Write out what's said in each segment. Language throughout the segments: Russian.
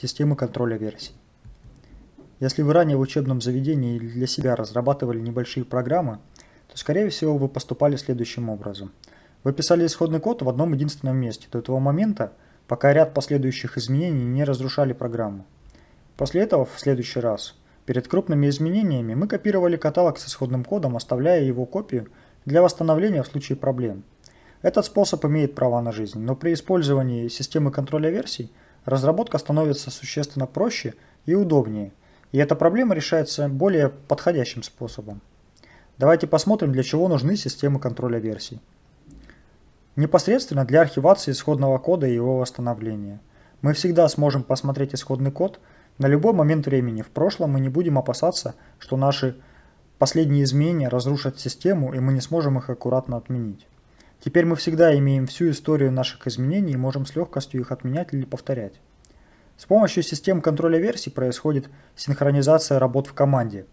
Система контроля версий. Если вы ранее в учебном заведении для себя разрабатывали небольшие программы, то, скорее всего, вы поступали следующим образом. Вы писали исходный код в одном единственном месте до этого момента, пока ряд последующих изменений не разрушали программу. После этого, в следующий раз, перед крупными изменениями мы копировали каталог с исходным кодом, оставляя его копию для восстановления в случае проблем. Этот способ имеет право на жизнь, но при использовании системы контроля версий – разработка становится существенно проще и удобнее, и эта проблема решается более подходящим способом. Давайте посмотрим, для чего нужны системы контроля версий. Непосредственно для архивации исходного кода и его восстановления. Мы всегда сможем посмотреть исходный код на любой момент времени. В прошлом мы не будем опасаться, что наши последние изменения разрушат систему и мы не сможем их аккуратно отменить. Теперь мы всегда имеем всю историю наших изменений и можем с легкостью их отменять или повторять. С помощью систем контроля версий происходит синхронизация работ в команде,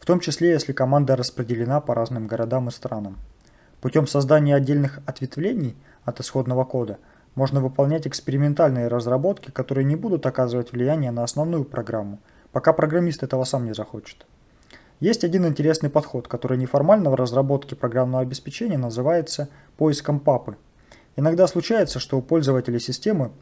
в том числе если команда распределена по разным городам и странам. Путем создания отдельных ответвлений от исходного кода можно выполнять экспериментальные разработки, которые не будут оказывать влияние на основную программу, пока программист этого сам не захочет. Есть один интересный подход, который неформально в разработке программного обеспечения называется поиском папы. Иногда случается, что у пользователей системы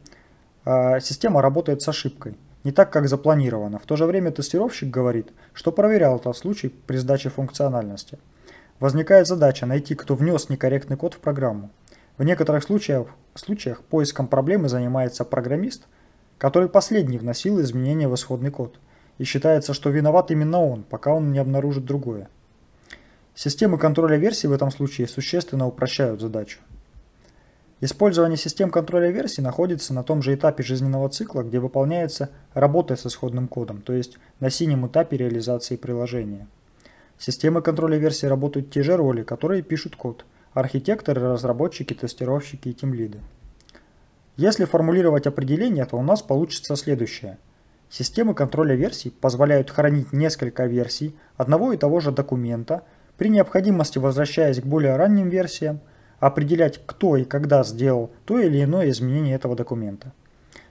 э, система работает с ошибкой, не так, как запланировано. В то же время тестировщик говорит, что проверял этот случай при сдаче функциональности. Возникает задача найти, кто внес некорректный код в программу. В некоторых случаях, случаях поиском проблемы занимается программист, который последний вносил изменения в исходный код – и считается, что виноват именно он, пока он не обнаружит другое. Системы контроля версий в этом случае существенно упрощают задачу. Использование систем контроля версий находится на том же этапе жизненного цикла, где выполняется работа с исходным кодом, то есть на синем этапе реализации приложения. Системы контроля версий работают те же роли, которые пишут код – архитекторы, разработчики, тестировщики и тимлиды. Если формулировать определение, то у нас получится следующее – Системы контроля версий позволяют хранить несколько версий одного и того же документа, при необходимости возвращаясь к более ранним версиям, определять, кто и когда сделал то или иное изменение этого документа.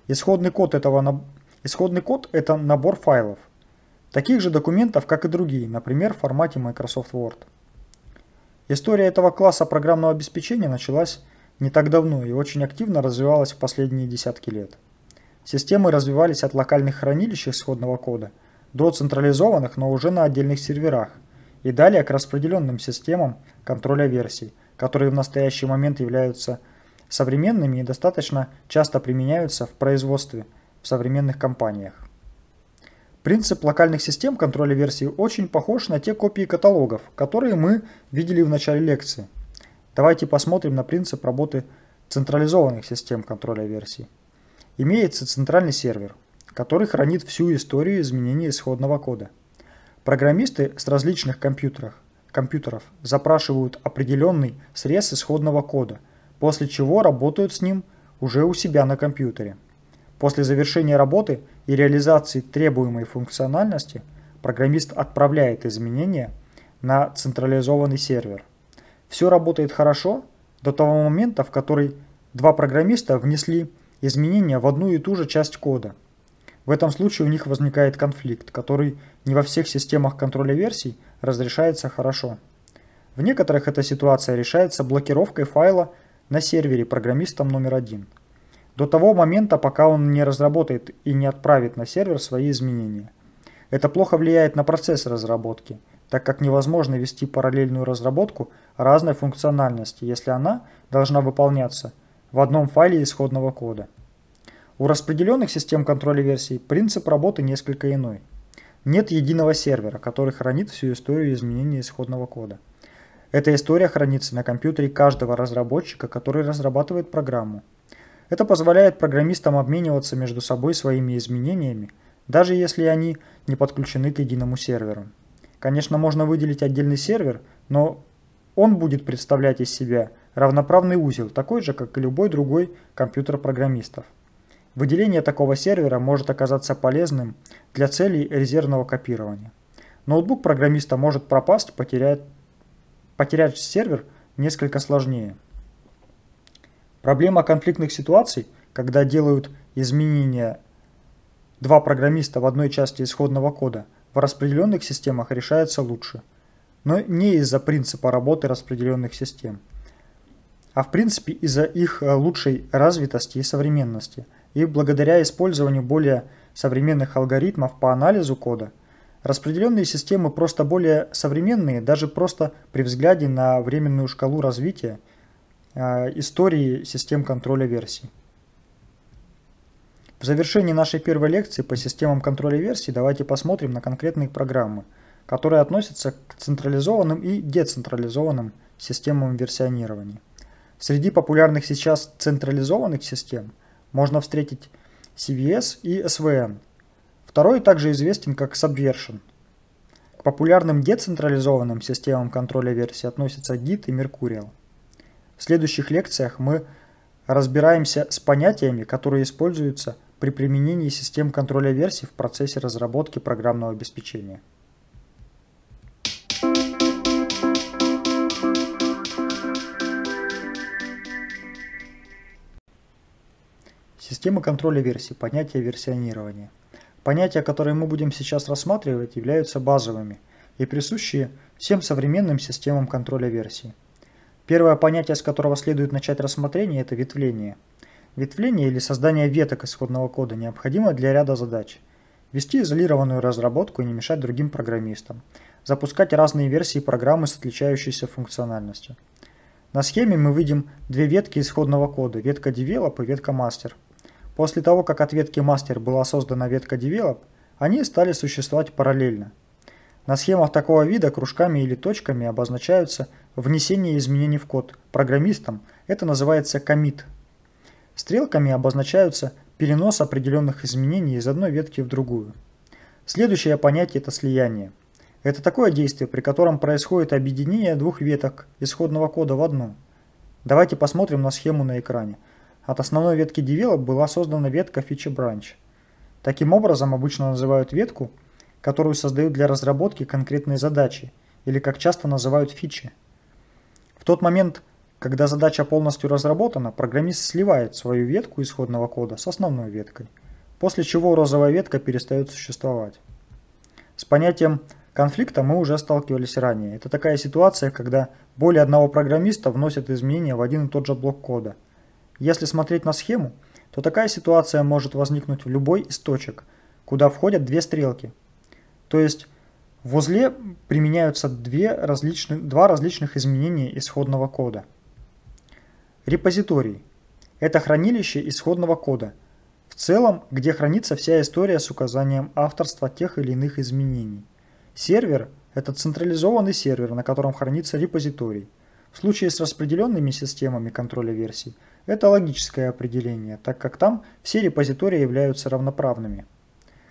Исходный код, этого, исходный код – это набор файлов, таких же документов, как и другие, например, в формате Microsoft Word. История этого класса программного обеспечения началась не так давно и очень активно развивалась в последние десятки лет. Системы развивались от локальных хранилищ исходного кода до централизованных, но уже на отдельных серверах, и далее к распределенным системам контроля версий, которые в настоящий момент являются современными и достаточно часто применяются в производстве в современных компаниях. Принцип локальных систем контроля версий очень похож на те копии каталогов, которые мы видели в начале лекции. Давайте посмотрим на принцип работы централизованных систем контроля версий. Имеется центральный сервер, который хранит всю историю изменений исходного кода. Программисты с различных компьютеров, компьютеров запрашивают определенный срез исходного кода, после чего работают с ним уже у себя на компьютере. После завершения работы и реализации требуемой функциональности программист отправляет изменения на централизованный сервер. Все работает хорошо до того момента, в который два программиста внесли изменения в одну и ту же часть кода. В этом случае у них возникает конфликт, который не во всех системах контроля версий разрешается хорошо. В некоторых эта ситуация решается блокировкой файла на сервере программистом номер один. До того момента, пока он не разработает и не отправит на сервер свои изменения. Это плохо влияет на процесс разработки, так как невозможно вести параллельную разработку разной функциональности, если она должна выполняться в одном файле исходного кода. У распределенных систем контроля версий принцип работы несколько иной. Нет единого сервера, который хранит всю историю изменения исходного кода. Эта история хранится на компьютере каждого разработчика, который разрабатывает программу. Это позволяет программистам обмениваться между собой своими изменениями, даже если они не подключены к единому серверу. Конечно, можно выделить отдельный сервер, но он будет представлять из себя равноправный узел, такой же, как и любой другой компьютер программистов. Выделение такого сервера может оказаться полезным для целей резервного копирования. Ноутбук программиста может пропасть, потерять, потерять сервер несколько сложнее. Проблема конфликтных ситуаций, когда делают изменения два программиста в одной части исходного кода, в распределенных системах решается лучше – но не из-за принципа работы распределенных систем, а в принципе из-за их э, лучшей развитости и современности, и благодаря использованию более современных алгоритмов по анализу кода, распределенные системы просто более современные даже просто при взгляде на временную шкалу развития э, истории систем контроля версий. В завершении нашей первой лекции по системам контроля версий давайте посмотрим на конкретные программы – которые относятся к централизованным и децентрализованным системам версионирования. Среди популярных сейчас централизованных систем можно встретить CVS и SVN. Второй также известен как Subversion. К популярным децентрализованным системам контроля версий относятся Git и Mercurial. В следующих лекциях мы разбираемся с понятиями, которые используются при применении систем контроля версий в процессе разработки программного обеспечения. Система контроля версий, понятие версионирования. Понятия, которые мы будем сейчас рассматривать, являются базовыми и присущи всем современным системам контроля версий. Первое понятие, с которого следует начать рассмотрение, это ветвление. Ветвление или создание веток исходного кода необходимо для ряда задач. Вести изолированную разработку и не мешать другим программистам. Запускать разные версии программы с отличающейся функциональностью. На схеме мы видим две ветки исходного кода, ветка develop и ветка master – После того, как от ветки Master была создана ветка Develop, они стали существовать параллельно. На схемах такого вида кружками или точками обозначаются внесение изменений в код. Программистам это называется commit. Стрелками обозначаются перенос определенных изменений из одной ветки в другую. Следующее понятие – это слияние. Это такое действие, при котором происходит объединение двух веток исходного кода в одну. Давайте посмотрим на схему на экране – от основной ветки develop была создана ветка feature branch. Таким образом обычно называют ветку, которую создают для разработки конкретной задачи, или как часто называют фичи. В тот момент, когда задача полностью разработана, программист сливает свою ветку исходного кода с основной веткой, после чего розовая ветка перестает существовать. С понятием конфликта мы уже сталкивались ранее. Это такая ситуация, когда более одного программиста вносят изменения в один и тот же блок кода – если смотреть на схему, то такая ситуация может возникнуть в любой из точек, куда входят две стрелки. То есть в узле применяются две различны, два различных изменения исходного кода. Репозиторий – это хранилище исходного кода, в целом, где хранится вся история с указанием авторства тех или иных изменений. Сервер – это централизованный сервер, на котором хранится репозиторий – в случае с распределенными системами контроля версий это логическое определение, так как там все репозитории являются равноправными.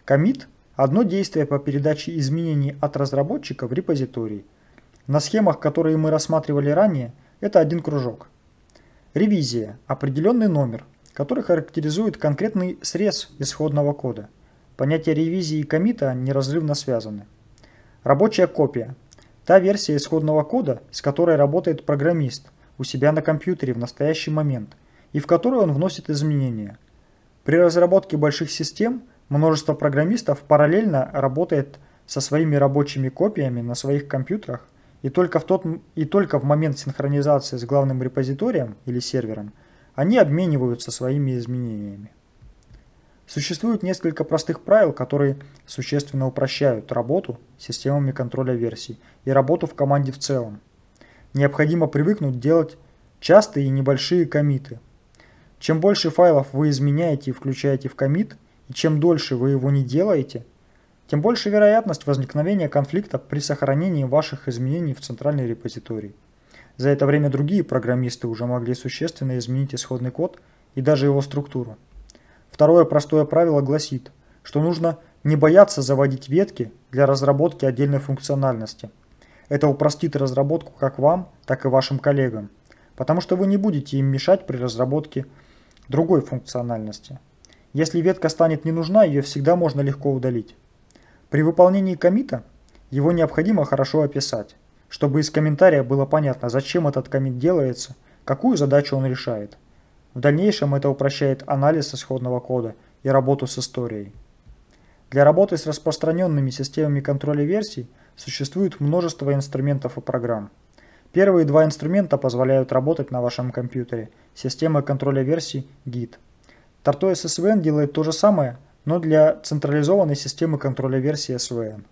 Комит – одно действие по передаче изменений от разработчика в репозиторий. На схемах, которые мы рассматривали ранее, это один кружок. Ревизия – определенный номер, который характеризует конкретный срез исходного кода. Понятия ревизии и комита неразрывно связаны. Рабочая копия – Та версия исходного кода, с которой работает программист у себя на компьютере в настоящий момент и в которую он вносит изменения. При разработке больших систем множество программистов параллельно работает со своими рабочими копиями на своих компьютерах и только в, тот, и только в момент синхронизации с главным репозиторием или сервером они обмениваются своими изменениями. Существует несколько простых правил, которые существенно упрощают работу системами контроля версий и работу в команде в целом. Необходимо привыкнуть делать частые и небольшие комиты. Чем больше файлов вы изменяете и включаете в комит, и чем дольше вы его не делаете, тем больше вероятность возникновения конфликта при сохранении ваших изменений в центральной репозитории. За это время другие программисты уже могли существенно изменить исходный код и даже его структуру. Второе простое правило гласит, что нужно не бояться заводить ветки для разработки отдельной функциональности. Это упростит разработку как вам, так и вашим коллегам, потому что вы не будете им мешать при разработке другой функциональности. Если ветка станет не нужна, ее всегда можно легко удалить. При выполнении комита его необходимо хорошо описать, чтобы из комментария было понятно, зачем этот комит делается, какую задачу он решает – в дальнейшем это упрощает анализ исходного кода и работу с историей. Для работы с распространенными системами контроля версий существует множество инструментов и программ. Первые два инструмента позволяют работать на вашем компьютере. Система контроля версий Git. Tortoise SVN делает то же самое, но для централизованной системы контроля версий SVN.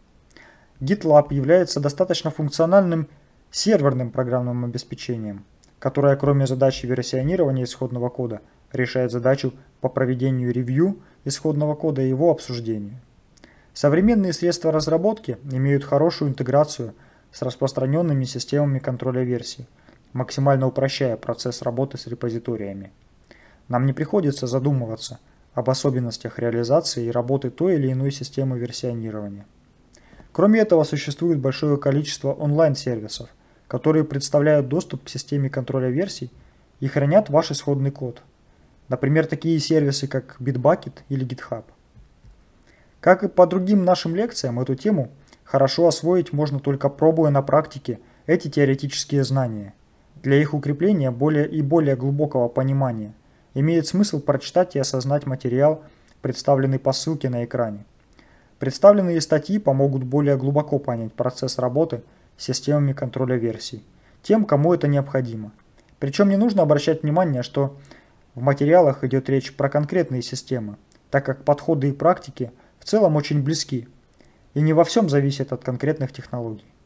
GitLab является достаточно функциональным серверным программным обеспечением – которая кроме задачи версионирования исходного кода решает задачу по проведению ревью исходного кода и его обсуждению. Современные средства разработки имеют хорошую интеграцию с распространенными системами контроля версий, максимально упрощая процесс работы с репозиториями. Нам не приходится задумываться об особенностях реализации и работы той или иной системы версионирования. Кроме этого, существует большое количество онлайн-сервисов, которые представляют доступ к системе контроля версий и хранят ваш исходный код. Например, такие сервисы, как Bitbucket или GitHub. Как и по другим нашим лекциям, эту тему хорошо освоить можно только пробуя на практике эти теоретические знания. Для их укрепления более и более глубокого понимания имеет смысл прочитать и осознать материал, представленный по ссылке на экране. Представленные статьи помогут более глубоко понять процесс работы – системами контроля версий, тем, кому это необходимо. Причем не нужно обращать внимание, что в материалах идет речь про конкретные системы, так как подходы и практики в целом очень близки и не во всем зависят от конкретных технологий.